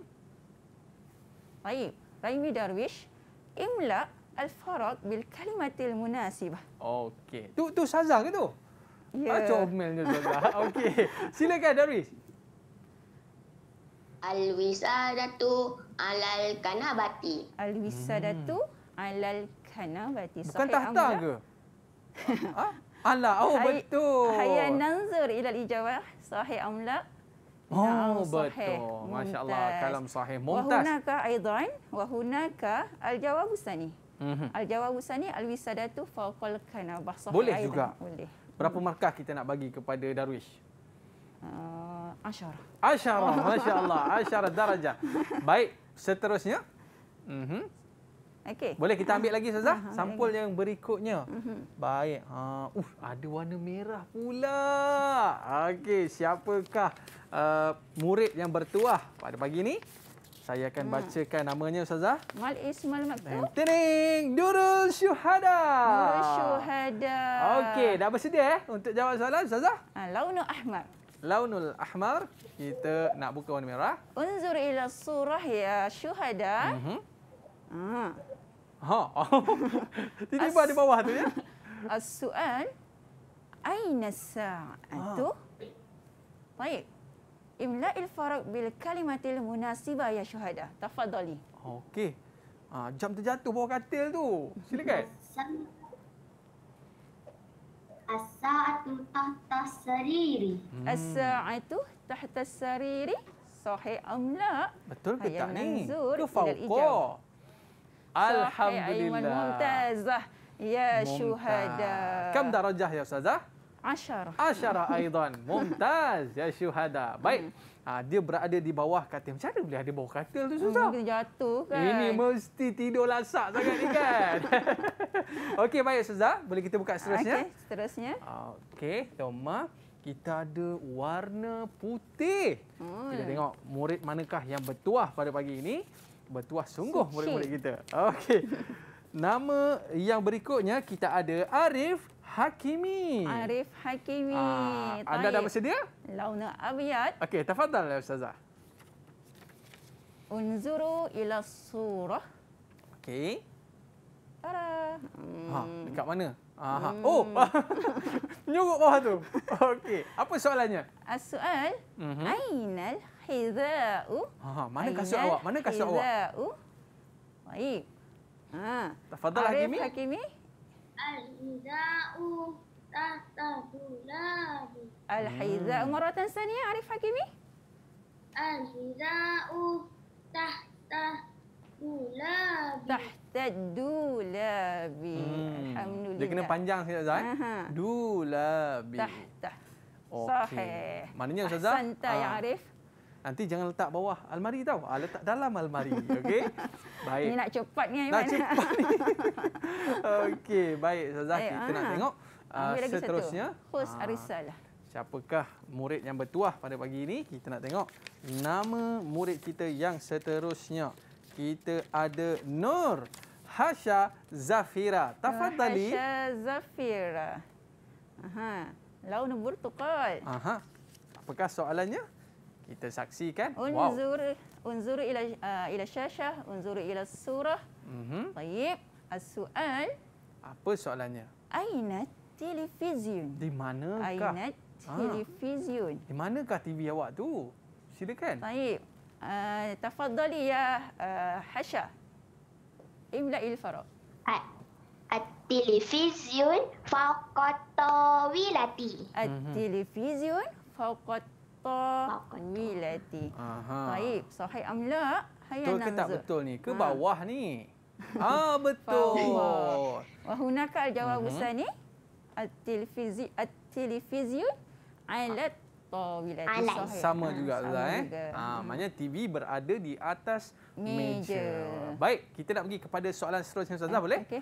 Baik, Raimi Darwish imla al farad bil kalimatil munasibah. Okey. Tu tu saza ke tu? Ya. Yeah. Ah, comelnya saza. Okey. Silakan Darwish. al datu alal kanabati. al hmm. datu alal kanabati. Bukan Sohi tahta amla. ke? ha? Ah, ah. Ala, oh Hai, betul. Hayya nanzur ila al-ijawah sahih amla. Oh betul. Masya-Allah, kalam sahih. Mumtaz. Wahunaka aidan wa hunaka al-jawabu sani. Mm-hmm. Al-jawabu sani al-wisadatu faqal kana Boleh juga. Boleh. Berapa markah kita nak bagi kepada darwish? Uh, asyara. masya-Allah. Asyara darajah. Baik, seterusnya. Mm-hmm. Okey. Boleh kita ambil lagi Ustazah? Uh ha, -huh, ha, ha, Sampul yang berikutnya. Uh mhm. -huh. Baik. Ha, uh, ada warna merah pula. Okey, siapakah uh, murid yang bertuah pada pagi ini? Saya akan hmm. bacakan namanya Ustazah. Mal Ismail Maktub. Tening, Nurul Syuhada. Nurul Syuhada. Okey, dah bersedia eh untuk jawab soalan Ustazah? Ha, Launul Ahmar. Launul Ahmar. Kita nak buka warna merah. Unzur ila surah ya Syuhada. Uh mhm. -huh. Ha. Ha. Tiba-tiba di bawah tu ya. As Soal aina sa'atu? Ha. Baik. Imla'il faraq bil kalimatil munasibah ya syuhada. Tafadhali. Okey. Ah jam tu jatuh bawah katil tu. Silakan. As-sa'atu tahta sariri. Hmm. As-sa'atu tahta sariri. Sahih amla. Betul ke tak ni? Itu fauqah. Alhamdulillah. Mumtazah. Ya syuhada. Kam darajah ya Ustazah? Asyara. Asyara aidan. Mumtaz ya syuhada. Baik. Ha, dia berada di bawah katil. Macam mana boleh ada bawah katil tu Ustazah? Mungkin hmm, jatuh kan. Ini mesti tidur lasak sangat ni kan. Okey baik Ustazah. Boleh kita buka seterusnya? Okey seterusnya. Okey. Toma. Kita ada warna putih. Hmm. Kita tengok murid manakah yang bertuah pada pagi ini bertuah sungguh murid-murid kita. Okey. Nama yang berikutnya kita ada Arif Hakimi. Arif Hakimi. Aa, ah, anda dah bersedia? Launa Abiyat. Okey, tafadhal ya lah, ustazah. Unzuru ila surah. Okey. Tara. Ha, hmm. Ha, dekat mana? Aha. Hmm. Oh, menyuruh bawah tu. Okey, apa soalannya? Ah, soal, uh mhm. -huh. Ainal Hiza'u? Mana kasut awak? Mana kasut awak? Hiza'u? Baik. Ha. Tafadal Arif Hakimi? Hakimi? Al-Hiza'u tatadulabi. Al-Hiza'u hmm. maratan saniya, Arif Hakimi? Al-Hiza'u tatadulabi. Dulabi. Tahtad dulabi. Hmm. Alhamdulillah. Dia kena panjang sikit Ustazah. Eh? Dulabi. Tahtah. Okay. Sahih. Maknanya Ustazah. Santai ha. Ah, yang Arif. Nanti jangan letak bawah almari tau. Ha, letak dalam almari. Okey. Baik. Ini nak cepat ni. Nak cepat ni. Okey. Baik Ustazah. Kita ha. nak ah. tengok. Ambil uh, seterusnya. Khus ha. lah. Siapakah murid yang bertuah pada pagi ini? Kita nak tengok nama murid kita yang seterusnya kita ada Nur Hasha Zafira. Tafadhali. Hasha Zafira. Aha. Launu burtuqal. Aha. Apakah soalannya? Kita saksikan. Unzur wow. unzur ila uh, ila syasha, unzur ila surah. Mhm. Baik. Ah, Soalan apa soalannya? Aina televisyen? Di manakah? Aina ah. televisyen? Ha. Di manakah TV awak tu? Silakan. Baik. Ah, tafadhali ya uh, Hasha. Imla ilfarah. At televisyen faqata wilati. At mhm. televisyen faqata wilati. Baik, sahih amla. Betul ke tak betul ni? Ke ah. bawah ni? Ah betul. Wahunaka jawab mhm. usani? At televisyen at televisyen alat monitor bila tu sama, ha, juga lah eh. Ha, maknanya TV berada di atas meja. meja. Baik, kita nak pergi kepada soalan seterusnya Ustazah eh, boleh? Okay.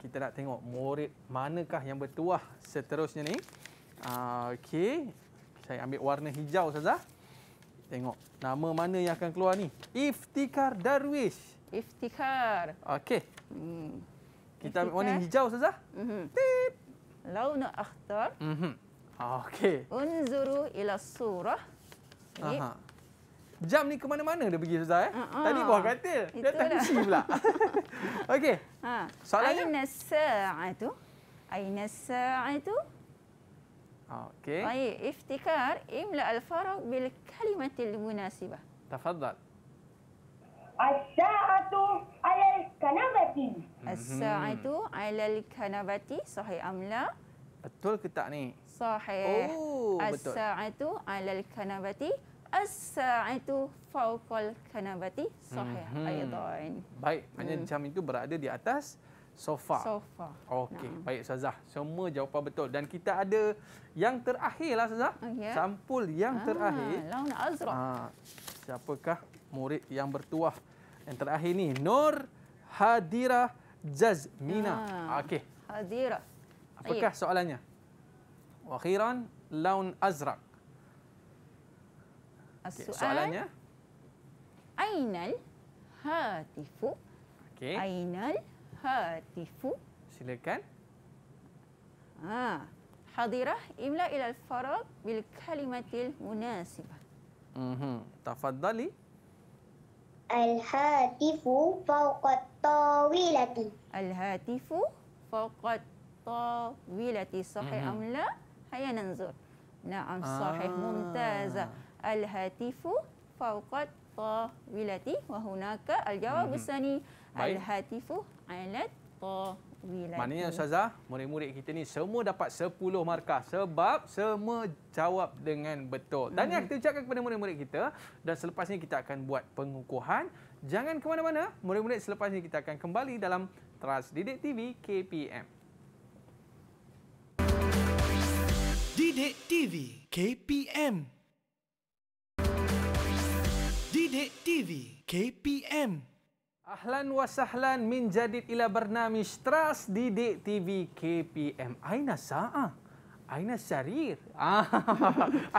Kita nak tengok murid manakah yang bertuah seterusnya ni. Uh, Okey. Saya ambil warna hijau Ustazah. Tengok nama mana yang akan keluar ni. Iftikhar Darwish. Iftikhar. Okey. Hmm. Kita ambil warna hijau Ustazah. Mhm. Mm Tip. Launa akhtar. Mhm. Mm Ah, okey. Unzuru ila surah. Aha. Jam ni ke mana-mana dia pergi Ustaz eh? Uh-uh. Tadi buah katil. Dia tak kunci pula. Okey. Ha. Soalannya aina sa'atu? Aina sa'atu? Okey. Baik, iftikar imla al-faraq bil kalimatil munasibah. Tafadhal. As-sa'atu ala al-kanabati. As-sa'atu mhm. ala al-kanabati sahih amla? Betul ke tak ni? sahih. Oh, As-sa'atu 'alal kanabati as-sa'atu fawqal kanabati sahih hmm. aidan. Baik, maknanya hmm. jam itu berada di atas sofa. Sofa. Okey, nah. baik Ustazah. Semua jawapan betul dan kita ada yang terakhirlah Ustazah. Okay. Oh, ya. Sampul yang ah, terakhir. Laun azraq. Ah, siapakah murid yang bertuah yang terakhir ni? Nur Hadira Jazmina. Ah. Okey. Hadira. Apakah soalannya? واخيرا لون ازرق السؤال اين الهاتف اوكي اين الهاتف silakan اه حاضره املا الى الفراغ بالكلمه المناسبه اها تفضلي الهاتف فوق الطاولة الهاتف فوق الطاولة صحيح أم لا؟ هيا ننظر نعم صحيح آه. ممتاز الهاتف فوق الطاولة وهناك الجواب الثاني الهاتف على الطاولة معنية أستاذة murid-murid kita ni semua dapat 10 markah sebab semua jawab dengan betul dan yang mhm. kita ucapkan kepada murid-murid kita dan selepas ini kita akan buat pengukuhan jangan ke mana-mana murid-murid selepas ini kita akan kembali dalam Teras Didik TV KPM Didik TV KPM Didik TV KPM Ahlan wa sahlan min jadid ila bernami trust Didik TV KPM Aina saa. Aina Syarir. Ah,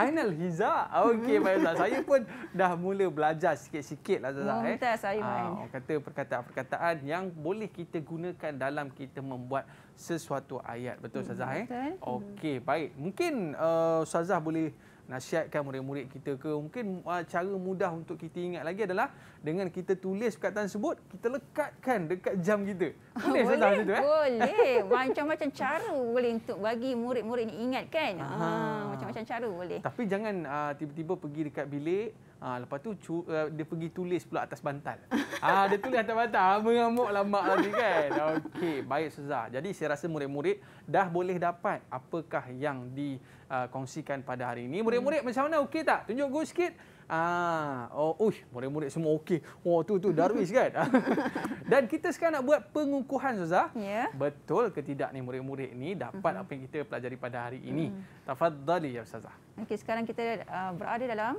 Aina liza, Okey, hmm. baik. Ustaz. Saya pun dah mula belajar sikit-sikit lah, hmm, eh. Ustaz. Minta saya ah, main. Ah, orang kata perkataan-perkataan yang boleh kita gunakan dalam kita membuat sesuatu ayat. Betul, Ustaz? Eh? Hmm, Okey, baik. Mungkin eh, Ustaz uh, boleh nasihatkan murid-murid kita ke mungkin ah, cara mudah untuk kita ingat lagi adalah dengan kita tulis perkataan tersebut kita lekatkan dekat jam kita boleh boleh, macam eh? boleh. macam-macam cara boleh untuk bagi murid-murid ni ingat kan ah, macam-macam cara boleh tapi jangan ah, tiba-tiba pergi dekat bilik Ah ha, lepas tu cu, uh, dia pergi tulis pula atas bantal. Ah ha, dia tulis atas bantal, ah, mengamuk lambak lagi kan. Okey, baik Suzah. Jadi saya rasa murid-murid dah boleh dapat apakah yang dikongsikan ah, uh, pada hari ini. Murid-murid hmm. macam mana? Okey tak? Tunjuk go sikit. Ah, oh, uish, murid-murid semua okey. Wah, oh, tu tu Darwis kan. Dan kita sekarang nak buat pengukuhan Zaza. Yeah. Betul ke tidak ni murid-murid ni dapat mm-hmm. apa yang kita pelajari pada hari ini? Mm. Tafadhali ya Ustazah. Okey, sekarang kita uh, berada dalam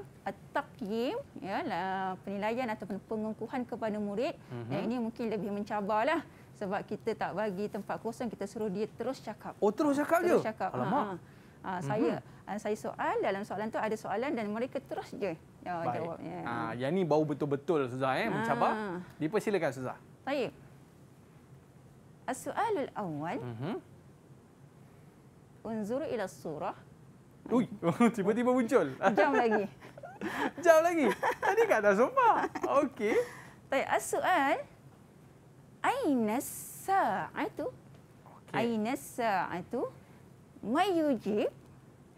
game, ya, lah, penilaian ataupun pengukuhan kepada murid. Mm-hmm. Yang ini mungkin lebih mencabarlah sebab kita tak bagi tempat kosong, kita suruh dia terus cakap. Oh, terus cakap dia? Terus cakap. Alamak. Ha, ha. Ha, saya mm-hmm. saya soal dalam soalan tu ada soalan dan mereka terus je Oh, Baik. jawabnya. Ah, yang ni bau betul-betul Suzah eh, ah. mencabar. Dipersilakan Suzah. Baik. Soalul awal. Mhm. Unzur ila surah. Ui, tiba-tiba muncul. Jam lagi. Jam lagi. Tadi kat dah sofa. Okey. Baik, soal Aina sa'atu? Okay. Aina sa'atu? Mayujib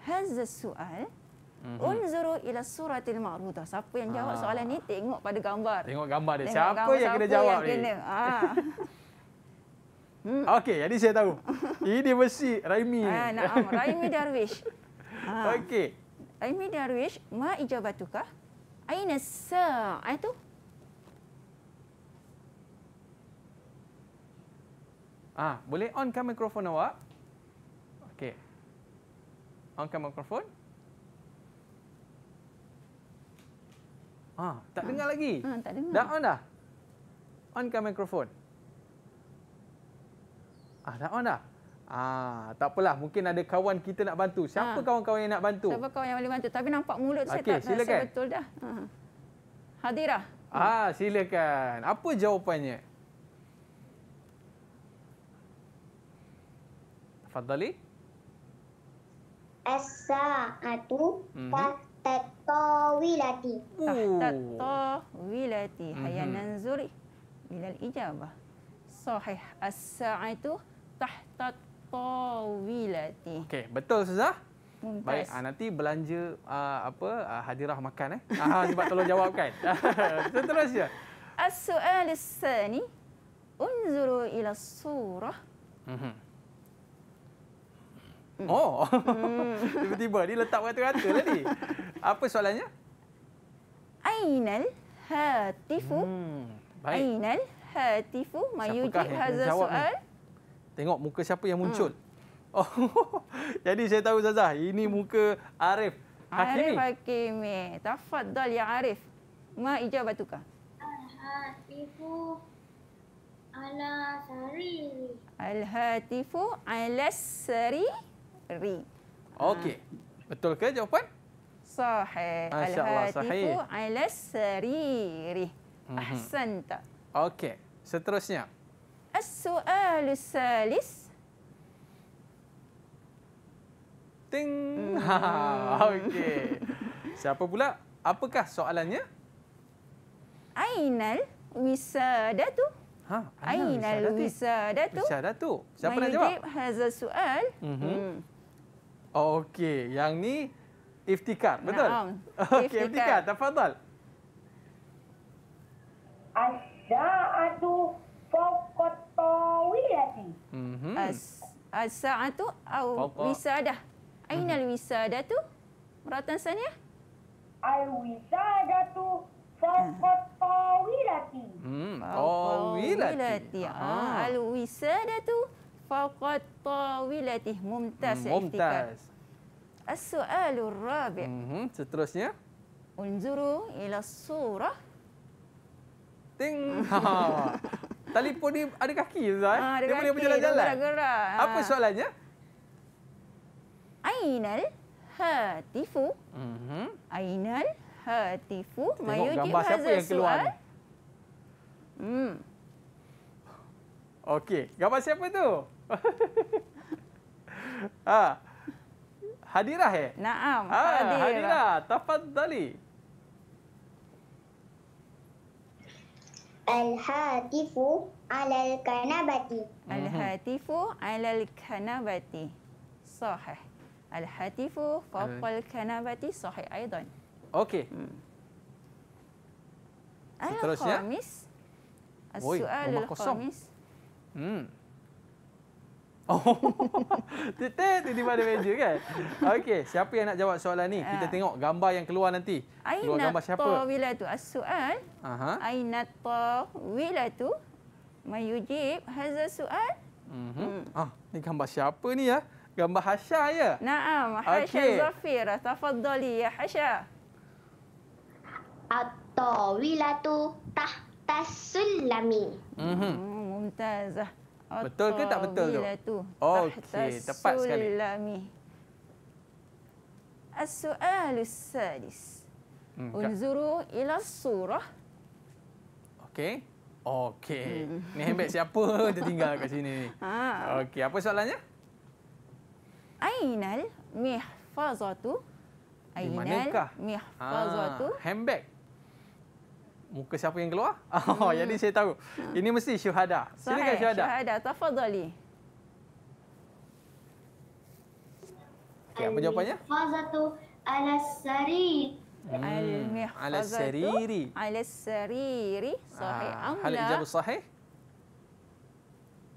hazza soal? Mhm. Mm-hmm. Unzuru ila suratil ma'rudah. Siapa yang jawab ha. soalan ni tengok pada gambar. Tengok gambar dia. Tengok siapa, gambar, yang siapa kena jawab ni? Ha. hmm. Okey, jadi saya tahu. Ini versi Raimi. Ha, Naam, Raimi Darwish. Ha. Okey. Raimi Darwish, ma ijabatuka. Aina sa? Ayat tu? Ah, boleh onkan mikrofon awak? Okey. Onkan mikrofon. Ha, tak ha. dengar lagi? Ha, tak dengar. Dah on dah? Onkan mikrofon. Ah, dah on dah? Ah, tak apalah. Mungkin ada kawan kita nak bantu. Siapa ha. kawan-kawan ha. yang nak bantu? Siapa kawan yang boleh bantu? Tapi nampak mulut saya tak silakan. rasa betul dah. Ha. Hadirah. Ah, silakan. Apa jawapannya? Fadali? Asa atu mm Tato wilati. Ah, Tato wilati. Mhm. Hayan nanzuri. Bila ijabah. Sahih. As-sa'atu tahta tawilati. Okey, betul Ustazah. Mumpas. Baik, ah, nanti belanja ah, apa ah, hadirah makan eh. Ah, sebab tolong jawabkan. Seterusnya. As-su'al as-sani. Unzuru ila surah. Mm Hmm. Oh. Hmm. Tiba-tiba dia letak rata-rata tadi. Lah Apa soalannya? Ainal hatifu. Hmm. Baik. Ainal hatifu mayujib hazal soal. Ni? Tengok muka siapa yang muncul. Hmm. Oh. Jadi saya tahu Zaza, ini muka Arif Hakimi. Arif Hakimi. Tafadhal ya Arif. Ma ijabatuka? Al-hatifu ala sari. Al-hatifu ala sari. Ri. Okey. Ha. Betul ke jawapan? Sahih. al sahih. al-sariri. Mhm. Ahsanta. Okey. Seterusnya. As-su'al salis. Ting. Ha. Okey. Siapa pula? Apakah soalannya? Ainal wisadatu. Ha, Ainal wisadatu. Wisadatu. Siapa nak jawab? Mayujib hazal soal. Mm -hmm. Okey, yang ni iftikar, betul? Nah, Okey, iftikar, tafadhal. As-sa'atu fawqat tawilati. Mhm. As-sa'atu aw wisadah. Mhm. Aina al-wisadah tu? Meratan sana. Ya? Al-wisadatu fawqat tawilati. Hmm, tawilati. Ah, al-wisadah tu. Hmm faqat tawilatih mumtaz hmm, mumtaz as-su'alur rabi' mm-hmm, seterusnya unzuru ila surah ting ha, ha, ha telefon ni ada kaki ustaz eh? ah, dia kaki, boleh berjalan-jalan gerak ha. apa ah. soalannya Ainal hatifu. Mhm. Ainal hatifu. Mayu gambar siapa yang keluar? Hmm. Okey, gambar siapa tu? ha. Hadirah eh? Naam, ha, ah, hadir. Hadirah, tafadzali. Al-hatifu alal-kanabati. Al-hatifu mhm. alal-kanabati. Sahih. Al-hatifu faqal-kanabati sahih aydan. Okey. Hmm. Seterusnya. Al-Qamis. Al-Su'al Al-Qamis. Hmm. Oh. tiba di mana meja kan? Okey, siapa yang nak jawab soalan ni? Kita ah. tengok gambar yang keluar nanti. Keluar gambar siapa? Aina tawilatu as-su'al. Aha. Aina tawilatu mayujib hadza su'al. Mhm. Hmm. Ah, ni gambar siapa ni ya? Gambar Hasya ya? Naam, Hasya Zafir. Tafaddali ya Hasha. At-tawilatu tahtas sulami. Mhm. Hmm, Mumtazah. Betul ke tak betul tu? tu? Okey, tepat sekali. As-su'al sadis. Hmm, Unzuru ila surah. Okey. Okey. Hmm. Ni hebat siapa tertinggal kat sini ni? Ha. Okey, apa soalannya? Ainal mihfazatu? Ainal mihfazatu? Ha. Handbag muka siapa yang keluar. Oh, hmm. jadi saya tahu. Hmm. Ini mesti syuhada. Silakan syuhada. Syuhada, tafadhali. Okay, apa jawapannya? Fazatu al-sari. Hmm. Al-sariri. Al-sariri. Sahih. Ah, hal jawab sahih?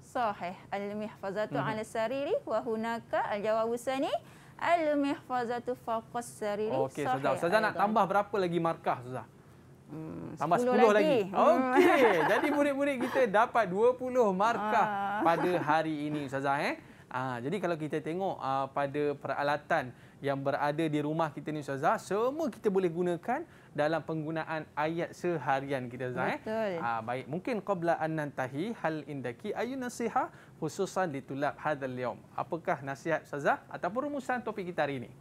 Sahih. Al-mihfazatu hmm. al-sariri. Wahunaka al-jawawusani. Al-mihfazatu faqas sariri. Okey, Sazah. Sazah nak tambah berapa lagi markah, Sazah? Hmm, tambah 10, 10 lagi. lagi. Hmm. Okey, jadi murid-murid kita dapat 20 markah ah. pada hari ini ustazah eh. Ah, jadi kalau kita tengok ah, pada peralatan yang berada di rumah kita ni ustazah, semua kita boleh gunakan dalam penggunaan ayat seharian kita ustazah eh. Ah, baik, mungkin qabla an nantahi hal indaki ayu nasiha khususan di tulab hadal yaum. Apakah nasihat ustazah ataupun rumusan topik kita hari ini?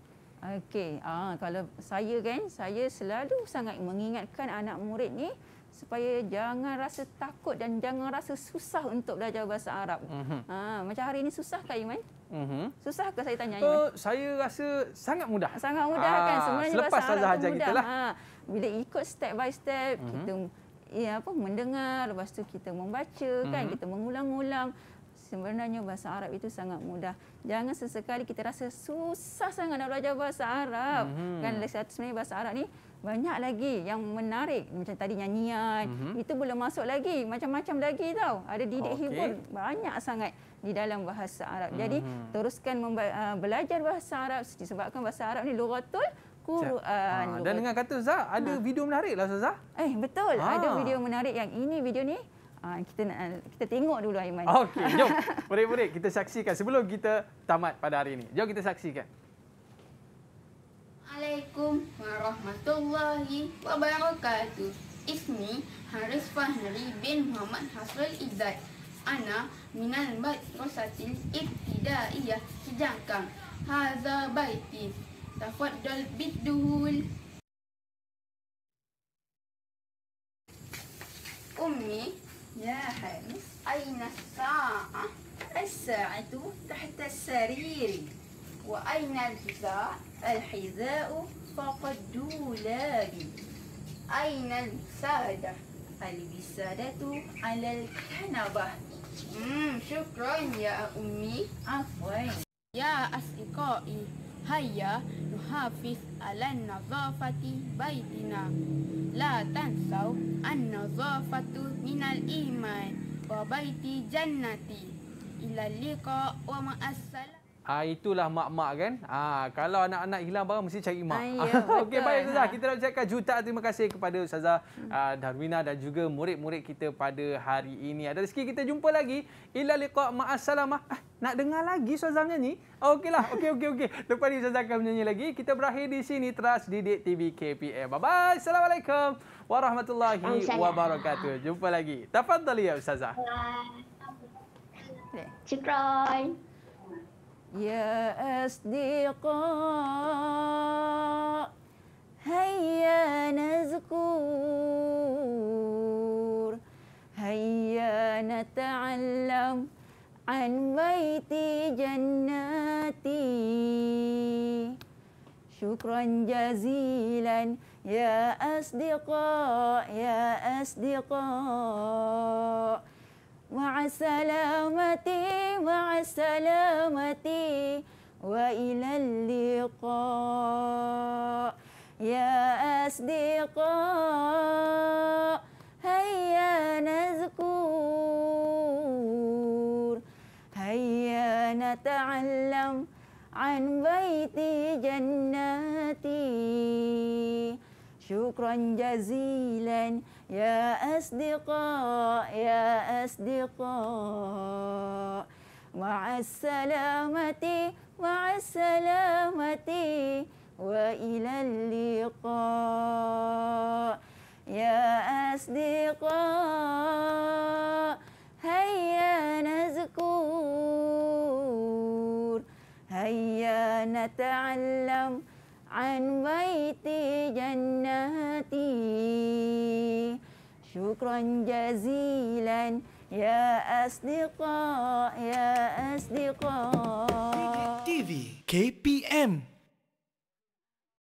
Okey, ah, kalau saya kan, saya selalu sangat mengingatkan anak murid ni supaya jangan rasa takut dan jangan rasa susah untuk belajar bahasa Arab. Uh-huh. Ah, macam hari ini susah ke Iman? Uh-huh. Susah ke saya tanya eh, Iman? Uh, saya rasa sangat mudah. Sangat mudah kan? ah, kan? Sebenarnya selepas bahasa Arab itu mudah. Lah. Ah, bila ikut step by step, uh-huh. kita ya, apa, mendengar, lepas tu kita membaca, uh-huh. kan? kita mengulang-ulang sebenarnya bahasa Arab itu sangat mudah. Jangan sesekali kita rasa susah sangat nak belajar bahasa Arab. Mm-hmm. Kan sebenarnya bahasa Arab ni banyak lagi yang menarik. Macam tadi nyanyian, mm-hmm. itu belum masuk lagi. Macam-macam lagi tau. Ada didik okay. hibur banyak sangat di dalam bahasa Arab. Mm-hmm. Jadi mhm. teruskan ah, belajar bahasa Arab disebabkan bahasa Arab ni lughatul Quran. Ha, dan dengan kata Zah, ada ha. video menarik lah Zah. Eh, betul. Ha. Ada ah. video menarik yang ini video ni Ah, kita nak, kita tengok dulu air mani. Okey, jom. Murid-murid kita saksikan sebelum kita tamat pada hari ini. Jom kita saksikan. Assalamualaikum warahmatullahi wabarakatuh. Ismi Haris Fahri bin Muhammad Hasrul Izzat. Ana minal bait rosatil ibtidaiyah kijangkang. Haza baiti. Tafaddal bidduhul. Ummi يا حارس أين الساعة؟ الساعة تحت السرير وأين الحذاء؟ الحذاء فوق الدولاب أين الوسادة؟ الوسادة على الكنبة شكرا يا أمي عفوا يا أصدقائي Hayya nuhafiz ala nazafati baitina. La tansaw an nazafatu minal iman wa baiti jannati. Ila liqa wa ma'assal. Ha, itulah mak-mak kan. Ha, kalau anak-anak hilang barang, mesti cari mak. Ah, ya, okey, baik Ustazah. Kita nak ucapkan juta terima kasih kepada Ustazah hmm. uh, Darwina dan juga murid-murid kita pada hari ini. Ada sekiranya kita jumpa lagi. Ila liqa' ma'assalamah. Nak dengar lagi Ustazah nyanyi? Okeylah. Okey, okey, okey. Lepas ni Ustazah akan menyanyi lagi. Kita berakhir di sini. Trust Didik TV KPM. Bye-bye. Assalamualaikum warahmatullahi wabarakatuh. Jumpa lagi. Tafadhali ya Ustazah. Cikroy. يا أصدقاء هيا نذكر هيا نتعلم عن بيت جناتي شكرا جزيلا يا أصدقاء يا أصدقاء مع سلامتي مع سلامتي وإلى اللقاء يا أصدقاء هيا نذكر هيا نتعلم عن بيت جناتي شكرا جزيلا يا أصدقاء يا أصدقاء مع السلامة مع السلامة وإلى اللقاء يا أصدقاء هيا نذكر هيا نتعلم عن بيت جناتي شكرا جزيلا يا أصدقاء يا أصدقاء تي في كي بي إم